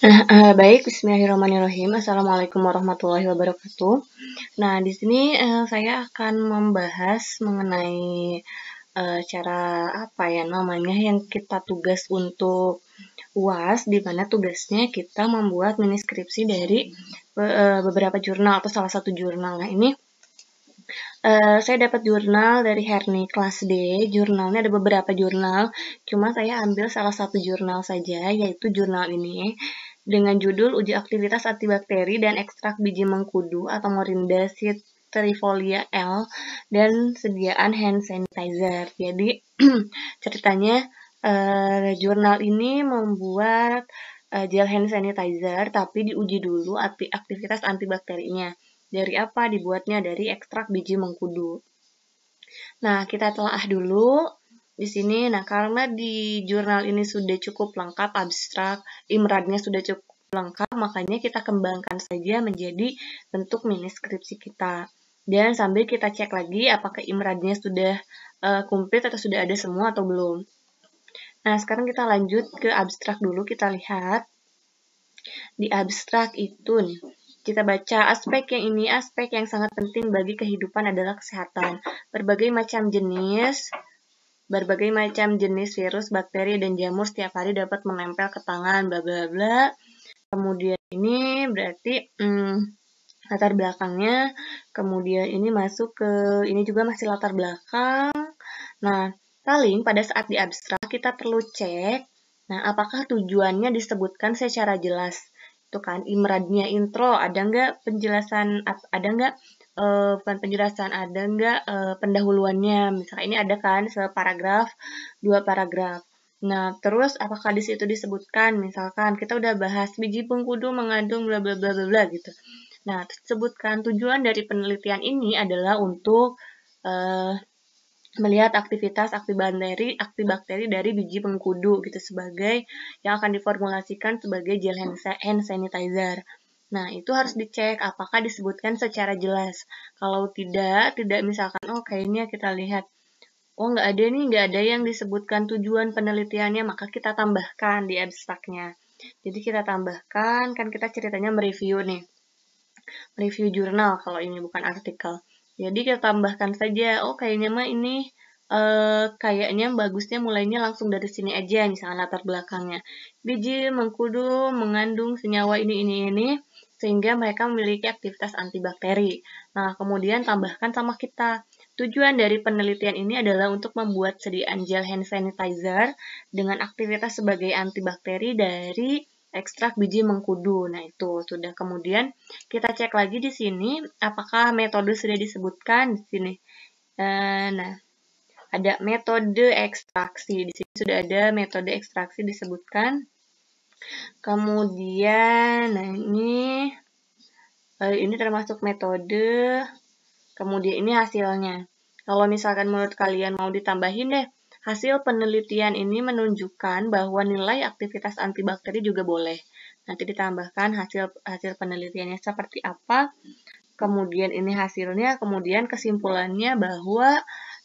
Nah, uh, baik, bismillahirrahmanirrahim. Assalamualaikum warahmatullahi wabarakatuh. Nah, di sini uh, saya akan membahas mengenai uh, cara apa ya namanya yang kita tugas untuk UAS di mana tugasnya kita membuat mini skripsi dari uh, beberapa jurnal atau salah satu jurnal. Nah, ini Uh, saya dapat jurnal dari Herni kelas D. Jurnalnya ada beberapa jurnal, cuma saya ambil salah satu jurnal saja, yaitu jurnal ini dengan judul Uji Aktivitas Antibakteri dan Ekstrak Biji Mengkudu atau Morinda Citrifolia L dan sediaan hand sanitizer. Jadi ceritanya eh, jurnal ini membuat eh, gel hand sanitizer tapi diuji dulu aktivitas antibakterinya. Dari apa dibuatnya? Dari ekstrak biji mengkudu. Nah, kita telah dulu di sini. Nah, karena di jurnal ini sudah cukup lengkap, abstrak, imradnya sudah cukup lengkap, makanya kita kembangkan saja menjadi bentuk mini skripsi kita. Dan sambil kita cek lagi apakah imradnya sudah uh, eh, komplit atau sudah ada semua atau belum. Nah, sekarang kita lanjut ke abstrak dulu, kita lihat. Di abstrak itu nih, kita baca aspek yang ini, aspek yang sangat penting bagi kehidupan adalah kesehatan. Berbagai macam jenis berbagai macam jenis virus, bakteri, dan jamur setiap hari dapat menempel ke tangan, bla bla bla. Kemudian ini berarti hmm, latar belakangnya, kemudian ini masuk ke, ini juga masih latar belakang. Nah, paling pada saat di abstrak kita perlu cek, nah apakah tujuannya disebutkan secara jelas. Itu kan, imradnya intro, ada nggak penjelasan, ada nggak Eh, bukan penjelasan ada nggak uh, pendahuluannya misalnya ini ada kan paragraf dua paragraf nah terus apakah di situ disebutkan misalkan kita udah bahas biji pengkudu mengandung bla bla bla bla bla gitu nah sebutkan tujuan dari penelitian ini adalah untuk uh, melihat aktivitas aktif bakteri, aktif bakteri dari biji pengkudu gitu sebagai yang akan diformulasikan sebagai gel hand sanitizer. Nah, itu harus dicek apakah disebutkan secara jelas. Kalau tidak, tidak misalkan, oh kayaknya kita lihat, oh nggak ada nih, nggak ada yang disebutkan tujuan penelitiannya, maka kita tambahkan di abstraknya. Jadi kita tambahkan, kan kita ceritanya mereview nih. review jurnal kalau ini bukan artikel. Jadi kita tambahkan saja, oh kayaknya mah ini eh, kayaknya bagusnya mulainya langsung dari sini aja misalnya latar belakangnya. Biji mengkudu mengandung senyawa ini ini ini sehingga mereka memiliki aktivitas antibakteri. Nah, kemudian tambahkan sama kita. Tujuan dari penelitian ini adalah untuk membuat sediaan gel hand sanitizer dengan aktivitas sebagai antibakteri dari ekstrak biji mengkudu. Nah, itu sudah kemudian kita cek lagi di sini apakah metode sudah disebutkan di sini. Eh, nah, ada metode ekstraksi. Di sini sudah ada metode ekstraksi disebutkan. Kemudian, nah ini eh, ini termasuk metode. Kemudian ini hasilnya. Kalau misalkan menurut kalian mau ditambahin deh, hasil penelitian ini menunjukkan bahwa nilai aktivitas antibakteri juga boleh. Nanti ditambahkan hasil hasil penelitiannya seperti apa. Kemudian ini hasilnya, kemudian kesimpulannya bahwa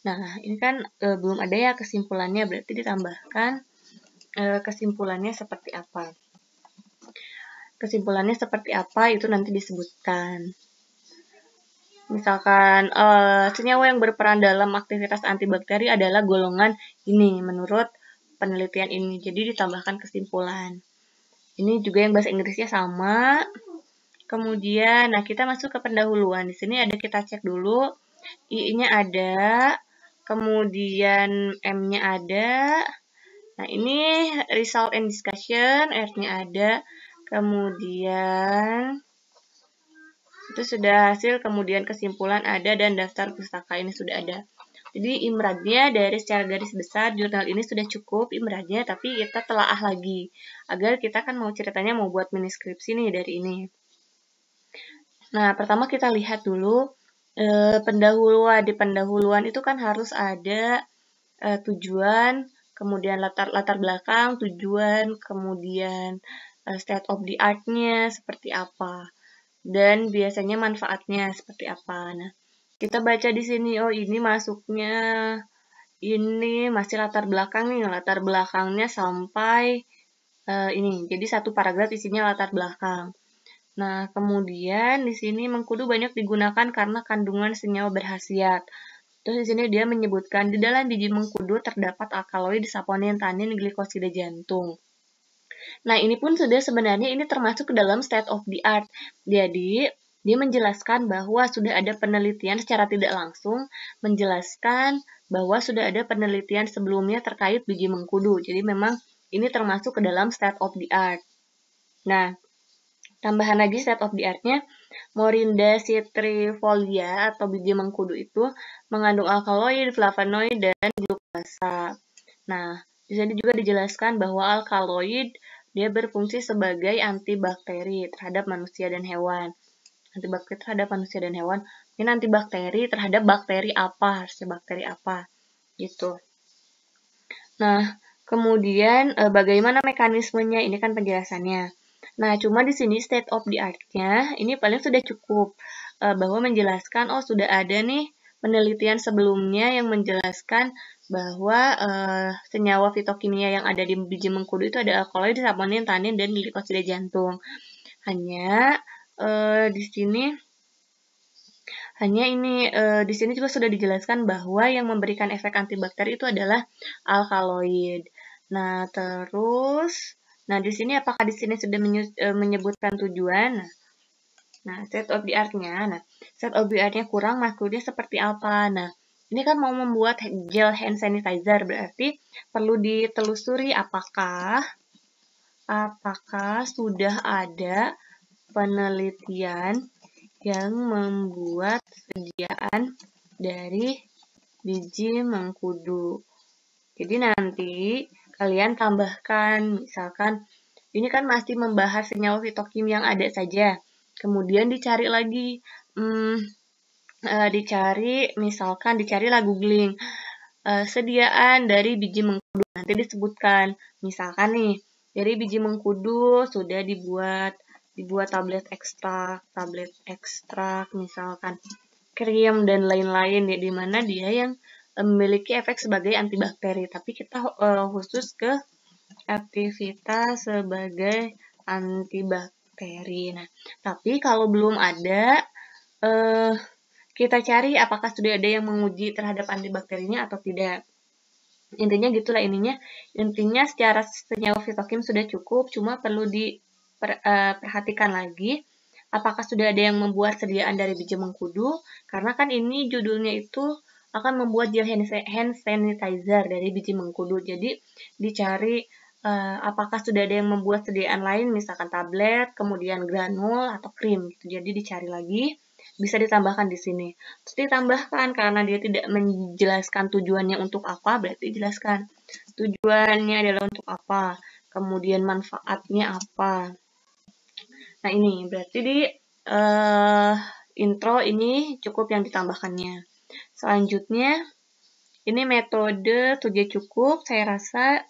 nah ini kan e, belum ada ya kesimpulannya berarti ditambahkan Eh, kesimpulannya seperti apa. Kesimpulannya seperti apa itu nanti disebutkan. Misalkan uh, senyawa yang berperan dalam aktivitas antibakteri adalah golongan ini menurut penelitian ini. Jadi ditambahkan kesimpulan. Ini juga yang bahasa Inggrisnya sama. Kemudian, nah kita masuk ke pendahuluan. Di sini ada kita cek dulu. I-nya ada, kemudian M-nya ada, Nah, ini result and discussion, R-nya ada. Kemudian, itu sudah hasil, kemudian kesimpulan ada, dan daftar pustaka ini sudah ada. Jadi, imradnya dari secara garis besar, jurnal ini sudah cukup imradnya, tapi kita telaah lagi. Agar kita kan mau ceritanya mau buat miniskripsi nih dari ini. Nah, pertama kita lihat dulu eh, pendahuluan. Di pendahuluan itu kan harus ada eh, tujuan, kemudian latar latar belakang, tujuan, kemudian uh, state of the art-nya seperti apa, dan biasanya manfaatnya seperti apa. Nah, kita baca di sini, oh ini masuknya, ini masih latar belakang nih, latar belakangnya sampai uh, ini. Jadi satu paragraf isinya latar belakang. Nah, kemudian di sini mengkudu banyak digunakan karena kandungan senyawa berhasiat. Terus di sini dia menyebutkan di dalam biji mengkudu terdapat alkaloid saponin, tanin, glikosida jantung. Nah, ini pun sudah sebenarnya ini termasuk ke dalam state of the art. Jadi, dia menjelaskan bahwa sudah ada penelitian secara tidak langsung menjelaskan bahwa sudah ada penelitian sebelumnya terkait biji mengkudu. Jadi memang ini termasuk ke dalam state of the art. Nah, tambahan lagi state of the art-nya Morinda citrifolia atau biji mengkudu itu mengandung alkaloid, flavonoid, dan glukosa. Nah, di sini juga dijelaskan bahwa alkaloid dia berfungsi sebagai antibakteri terhadap manusia dan hewan. Antibakteri terhadap manusia dan hewan. Ini antibakteri terhadap bakteri apa, harusnya bakteri apa, gitu. Nah, kemudian eh, bagaimana mekanismenya? Ini kan penjelasannya. Nah, cuma di sini state of the art-nya ini paling sudah cukup e, bahwa menjelaskan oh sudah ada nih penelitian sebelumnya yang menjelaskan bahwa e, senyawa fitokimia yang ada di biji mengkudu itu ada alkaloid, saponin, tanin dan glikosida jantung. Hanya e, di sini hanya ini e, di sini juga sudah dijelaskan bahwa yang memberikan efek antibakteri itu adalah alkaloid. Nah, terus Nah, di sini apakah di sini sudah eh, menyebutkan tujuan? Nah, nah, set of the art-nya, nah, set of the art-nya kurang, maksudnya seperti apa? Nah, ini kan mau membuat gel hand sanitizer, berarti perlu ditelusuri apakah apakah sudah ada penelitian yang membuat sediaan dari biji mengkudu. Jadi nanti kalian tambahkan misalkan ini kan masih membahas senyawa fitokim yang ada saja. Kemudian dicari lagi, hmm, e, dicari misalkan dicari lagu googling e, eh, sediaan dari biji mengkudu nanti disebutkan misalkan nih dari biji mengkudu sudah dibuat dibuat tablet ekstrak tablet ekstrak misalkan krim dan lain-lain ya mana dia yang memiliki efek sebagai antibakteri, tapi kita eh, khusus ke aktivitas sebagai antibakteri. Nah, tapi kalau belum ada, eh, kita cari apakah sudah ada yang menguji terhadap antibakterinya atau tidak. Intinya gitulah ininya. Intinya secara senyawa fitokim sudah cukup, cuma perlu diperhatikan eh, lagi apakah sudah ada yang membuat sediaan dari biji mengkudu karena kan ini judulnya itu akan membuat gel hand sanitizer dari biji mengkudu. Jadi dicari uh, apakah sudah ada yang membuat sediaan lain misalkan tablet, kemudian granul atau krim gitu. Jadi dicari lagi bisa ditambahkan di sini. Terus ditambahkan karena dia tidak menjelaskan tujuannya untuk apa, berarti jelaskan tujuannya adalah untuk apa, kemudian manfaatnya apa. Nah, ini berarti di uh, intro ini cukup yang ditambahkannya. Selanjutnya, ini metode tujuh cukup. Saya rasa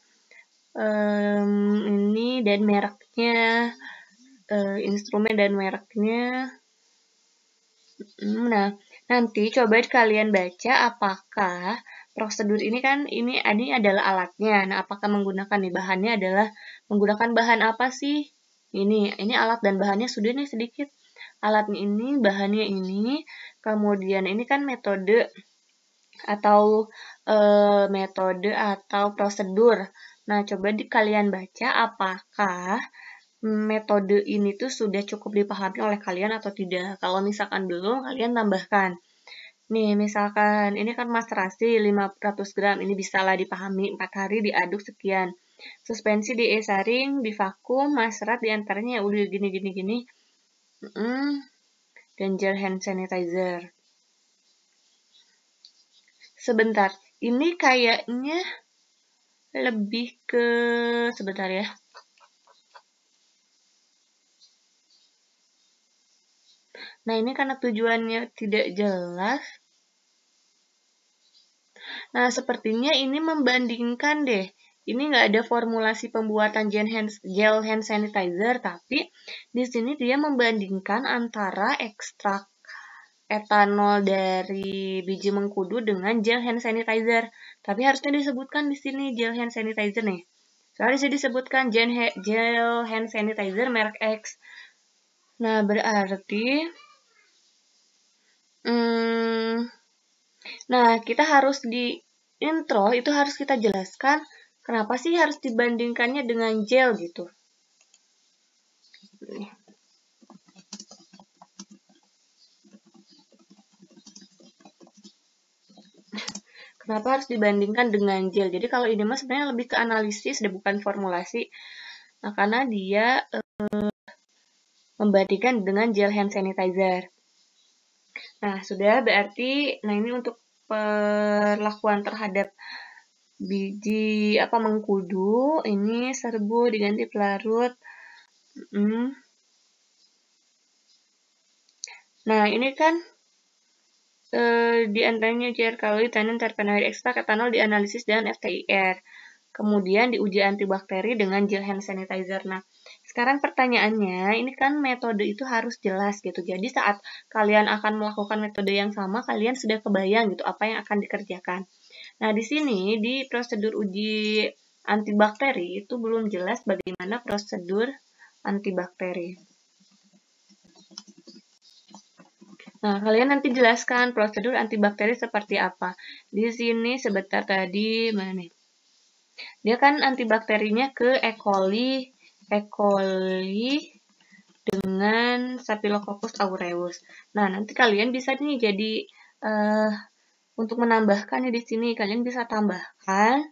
um, ini dan mereknya, uh, instrumen dan mereknya. Nah, nanti coba kalian baca apakah prosedur ini kan ini ini adalah alatnya. Nah, apakah menggunakan nih bahannya adalah menggunakan bahan apa sih? Ini ini alat dan bahannya sudah nih sedikit alatnya ini, bahannya ini, kemudian ini kan metode atau e, metode atau prosedur. Nah, coba di kalian baca apakah metode ini tuh sudah cukup dipahami oleh kalian atau tidak. Kalau misalkan belum, kalian tambahkan. Nih, misalkan ini kan masterasi 500 gram, ini bisalah dipahami 4 hari diaduk sekian. Suspensi di esaring, di vakum, maserat antaranya udah gini-gini-gini. Mm dan gel hand sanitizer. Sebentar, ini kayaknya lebih ke sebentar ya. Nah, ini karena tujuannya tidak jelas. Nah, sepertinya ini membandingkan deh ini nggak ada formulasi pembuatan gel hand, gel hand sanitizer, tapi di sini dia membandingkan antara ekstrak etanol dari biji mengkudu dengan gel hand sanitizer. Tapi harusnya disebutkan di sini gel hand sanitizer nih. Soalnya disini disebutkan gel, gel hand sanitizer merek X. Nah, berarti... Hmm, nah, kita harus di intro itu harus kita jelaskan Kenapa sih harus dibandingkannya dengan gel gitu? Kenapa harus dibandingkan dengan gel? Jadi kalau ini mah sebenarnya lebih ke analisis dan bukan formulasi. Nah, karena dia eh, membandingkan dengan gel hand sanitizer. Nah, sudah berarti nah ini untuk perlakuan terhadap biji apa mengkudu ini serbu diganti pelarut hmm. nah ini kan e, di antaranya UCR kalori tanin terpenoid ekstrak etanol dianalisis dengan FTIR kemudian diuji antibakteri dengan gel hand sanitizer nah sekarang pertanyaannya, ini kan metode itu harus jelas gitu. Jadi saat kalian akan melakukan metode yang sama, kalian sudah kebayang gitu apa yang akan dikerjakan. Nah, di sini di prosedur uji antibakteri itu belum jelas bagaimana prosedur antibakteri. Nah, kalian nanti jelaskan prosedur antibakteri seperti apa. Di sini sebentar tadi mana nih? Dia kan antibakterinya ke E. coli, E. coli dengan Staphylococcus aureus. Nah, nanti kalian bisa nih jadi uh, untuk menambahkan di sini kalian bisa tambahkan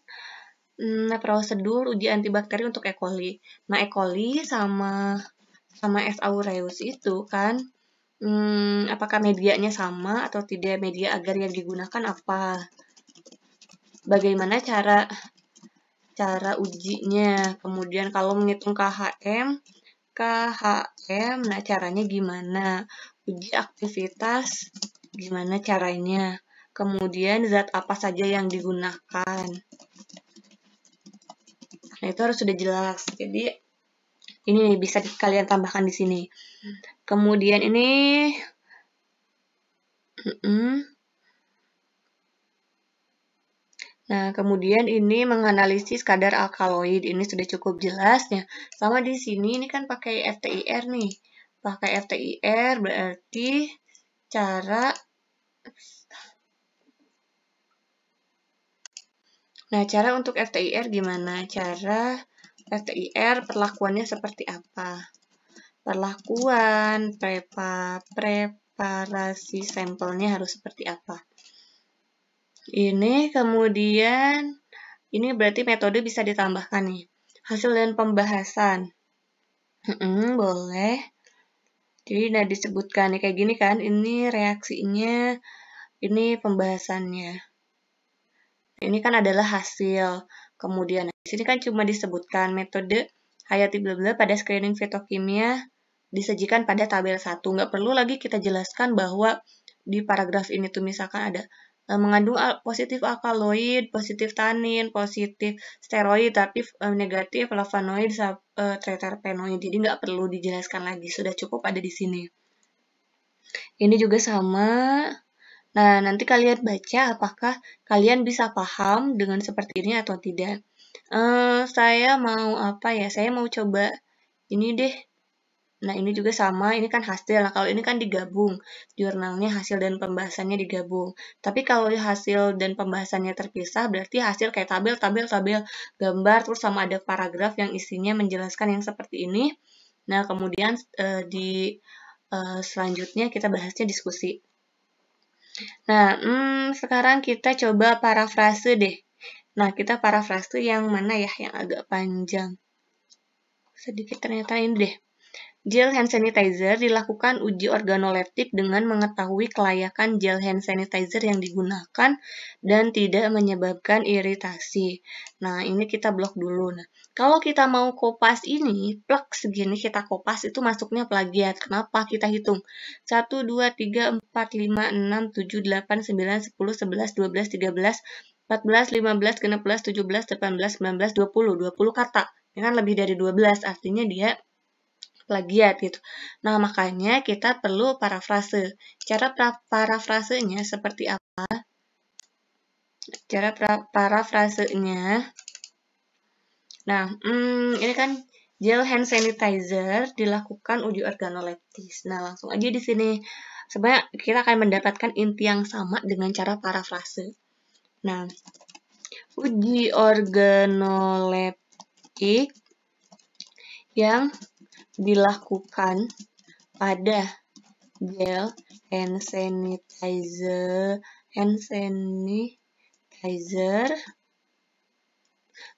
hmm, prosedur uji antibakteri untuk E. coli. Nah, E. coli sama sama S. aureus itu kan hmm, apakah medianya sama atau tidak media agar yang digunakan apa? Bagaimana cara cara ujinya? Kemudian kalau menghitung KHM, KHM, nah caranya gimana? Uji aktivitas gimana caranya? kemudian zat apa saja yang digunakan. Nah, itu harus sudah jelas. Jadi, ini bisa kalian tambahkan di sini. Kemudian ini... Nah, kemudian ini menganalisis kadar alkaloid. Ini sudah cukup jelas. Ya. Sama di sini, ini kan pakai FTIR nih. Pakai FTIR berarti cara Nah, cara untuk FTIR gimana? Cara FTIR perlakuannya seperti apa? Perlakuan prepa, preparasi sampelnya harus seperti apa? Ini kemudian, ini berarti metode bisa ditambahkan nih. Hasil dan pembahasan. Hmm, boleh. Jadi, nah disebutkan nih kayak gini kan, ini reaksinya, ini pembahasannya. Ini kan adalah hasil. Kemudian di sini kan cuma disebutkan metode Hayati Blabla pada screening fitokimia disajikan pada tabel 1. Nggak perlu lagi kita jelaskan bahwa di paragraf ini tuh misalkan ada eh, mengandung positif alkaloid, positif tanin, positif steroid, tapi eh, negatif flavonoid, eh, terterpenoid. Jadi nggak perlu dijelaskan lagi, sudah cukup ada di sini. Ini juga sama, Nah, nanti kalian baca apakah kalian bisa paham dengan seperti ini atau tidak. Uh, saya mau apa ya? Saya mau coba ini deh. Nah, ini juga sama. Ini kan hasil. Nah, kalau ini kan digabung. Jurnalnya hasil dan pembahasannya digabung. Tapi kalau hasil dan pembahasannya terpisah, berarti hasil kayak tabel, tabel, tabel, gambar, terus sama ada paragraf yang isinya menjelaskan yang seperti ini. Nah, kemudian uh, di uh, selanjutnya kita bahasnya diskusi. Nah, hmm, sekarang kita coba parafrase deh. Nah, kita parafrase yang mana ya yang agak panjang. Sedikit ternyata ini deh. Gel hand sanitizer dilakukan uji organoleptik dengan mengetahui kelayakan gel hand sanitizer yang digunakan dan tidak menyebabkan iritasi. Nah, ini kita blok dulu. Nah, kalau kita mau kopas ini, plak segini kita kopas itu masuknya plagiat. Kenapa? Kita hitung. 1, 2, 3, 4, 5, 6, 7, 8, 9, 10, 11, 12, 13, 14, 15, 16, 17, 18, 19, 20. 20 kata. Ini kan lebih dari 12, artinya dia plagiat gitu. Nah, makanya kita perlu parafrase. Cara parafrasenya seperti apa? Cara parafrasenya. Nah, hmm, ini kan gel hand sanitizer dilakukan uji organoleptis. Nah, langsung aja di sini. Sebenarnya kita akan mendapatkan inti yang sama dengan cara parafrase. Nah, uji organoleptik yang dilakukan pada gel hand sanitizer hand sanitizer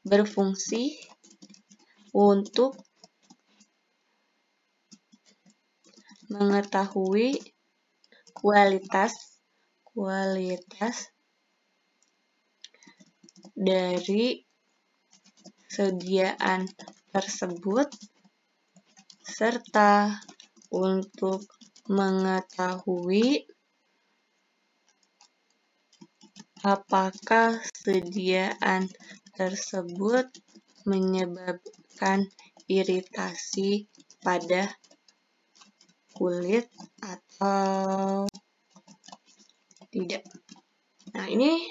berfungsi untuk mengetahui kualitas kualitas dari sediaan tersebut serta untuk mengetahui apakah sediaan tersebut menyebabkan iritasi pada kulit atau tidak. Nah, ini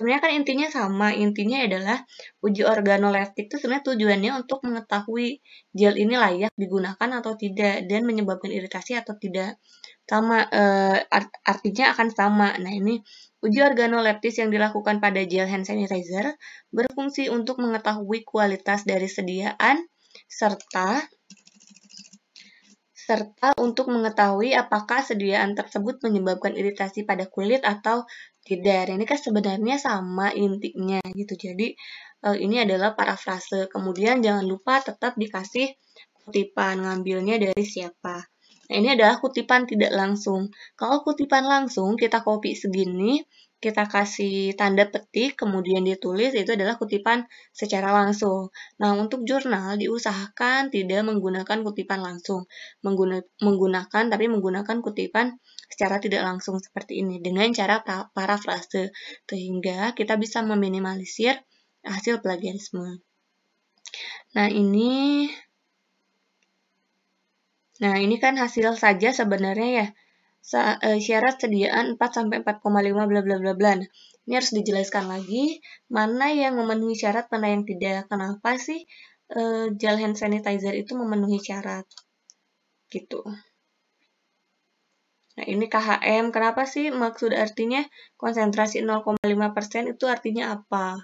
Sebenarnya kan intinya sama, intinya adalah uji organoleptik itu sebenarnya tujuannya untuk mengetahui gel ini layak digunakan atau tidak dan menyebabkan iritasi atau tidak. Sama eh, artinya akan sama. Nah, ini uji organoleptis yang dilakukan pada gel hand sanitizer berfungsi untuk mengetahui kualitas dari sediaan serta serta untuk mengetahui apakah sediaan tersebut menyebabkan iritasi pada kulit atau tidak. Ini kan sebenarnya sama intinya gitu. Jadi eh, ini adalah parafrase. Kemudian jangan lupa tetap dikasih kutipan ngambilnya dari siapa. Nah, ini adalah kutipan tidak langsung. Kalau kutipan langsung kita copy segini, kita kasih tanda petik, kemudian ditulis, itu adalah kutipan secara langsung. Nah, untuk jurnal diusahakan tidak menggunakan kutipan langsung, menggunakan tapi menggunakan kutipan secara tidak langsung seperti ini dengan cara parafrase sehingga kita bisa meminimalisir hasil plagiarisme. Nah, ini Nah, ini kan hasil saja sebenarnya ya. Eh, syarat sediaan 4 sampai 4,5 bla bla bla bla. Ini harus dijelaskan lagi mana yang memenuhi syarat, mana yang tidak. Kenapa sih eh, gel hand sanitizer itu memenuhi syarat? Gitu. Nah, ini KHM. Kenapa sih maksud artinya konsentrasi 0,5% itu artinya apa?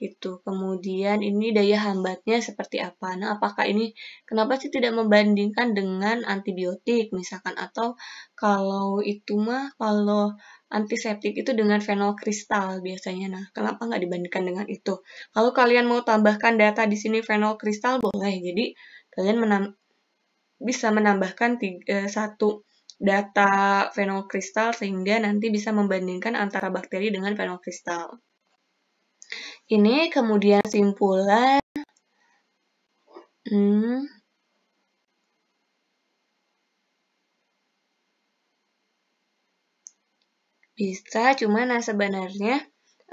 Gitu. Kemudian ini daya hambatnya seperti apa? Nah, apakah ini kenapa sih tidak membandingkan dengan antibiotik misalkan atau kalau itu mah kalau antiseptik itu dengan fenol kristal biasanya. Nah, kenapa nggak dibandingkan dengan itu? Kalau kalian mau tambahkan data di sini fenol kristal boleh. Jadi, kalian menam bisa menambahkan tiga, eh, satu data fenol sehingga nanti bisa membandingkan antara bakteri dengan fenol Ini kemudian simpulan hmm, bisa cuma nah sebenarnya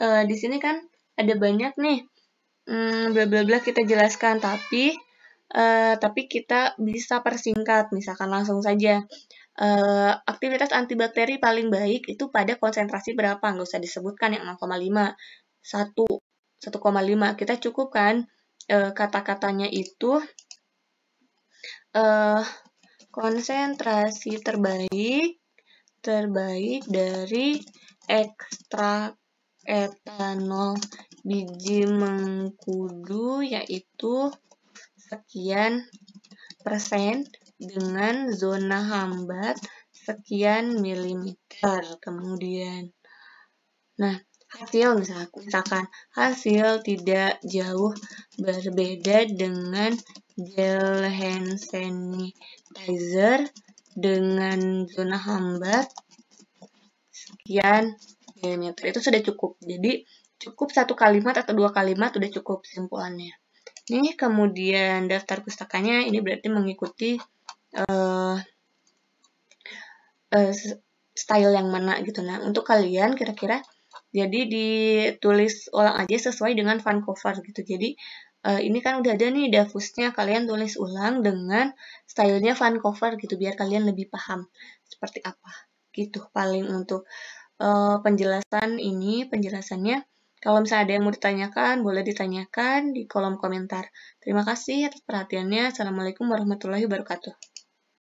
uh, di sini kan ada banyak nih hmm, bla bla bla kita jelaskan tapi uh, tapi kita bisa persingkat misalkan langsung saja Eh, aktivitas antibakteri paling baik itu pada konsentrasi berapa? Nggak usah disebutkan yang 0,5, 1, 1,5. Kita cukupkan uh, eh, kata-katanya itu uh, konsentrasi terbaik terbaik dari ekstrak etanol biji mengkudu yaitu sekian persen dengan zona hambat sekian milimeter kemudian. Nah, hasil misalkan hasil tidak jauh berbeda dengan gel hand sanitizer dengan zona hambat sekian milimeter itu sudah cukup jadi cukup satu kalimat atau dua kalimat sudah cukup simpulannya ini kemudian daftar pustakanya ini berarti mengikuti uh, uh, style yang mana gitu. Nah, untuk kalian kira-kira jadi ditulis ulang aja sesuai dengan fun cover gitu. Jadi uh, ini kan udah ada nih diffuse kalian tulis ulang dengan stylenya fun cover gitu biar kalian lebih paham seperti apa gitu. Paling untuk uh, penjelasan ini penjelasannya kalau misalnya ada yang mau ditanyakan, boleh ditanyakan di kolom komentar. Terima kasih atas perhatiannya. Assalamualaikum warahmatullahi wabarakatuh.